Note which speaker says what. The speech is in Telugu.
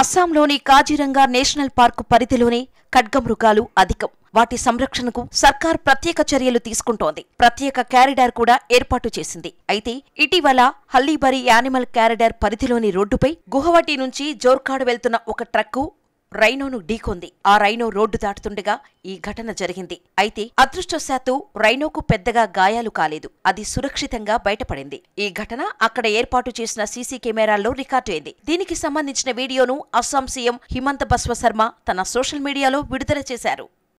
Speaker 1: అస్సాంలోని కాజీరంగా నేషనల్ పార్కు పరిధిలోని ఖడ్గమృగాలు అధికం వాటి సంరక్షణకు సర్కార్ ప్రత్యేక చర్యలు తీసుకుంటోంది ప్రత్యేక క్యారిడార్ కూడా ఏర్పాటు చేసింది అయితే ఇటీవల హల్లీబరి యానిమల్ క్యారిడార్ పరిధిలోని రోడ్డుపై గుహవటి నుంచి జోర్ఖాడ్ వెళ్తున్న ఒక ట్రక్కు రైనోను ఢీకొంది ఆ రైనో రోడ్డు దాటుతుండగా ఈ ఘటన జరిగింది అయితే అదృష్టశాత్తు రైనోకు పెద్దగా గాయాలు కాలేదు అది సురక్షితంగా బయటపడింది ఈ ఘటన అక్కడ ఏర్పాటు చేసిన సీసీ కెమెరాల్లో రికార్డైంది దీనికి సంబంధించిన వీడియోను అస్సాం సీఎం హిమంత బస్వ శర్మ తన సోషల్ మీడియాలో విడుదల చేశారు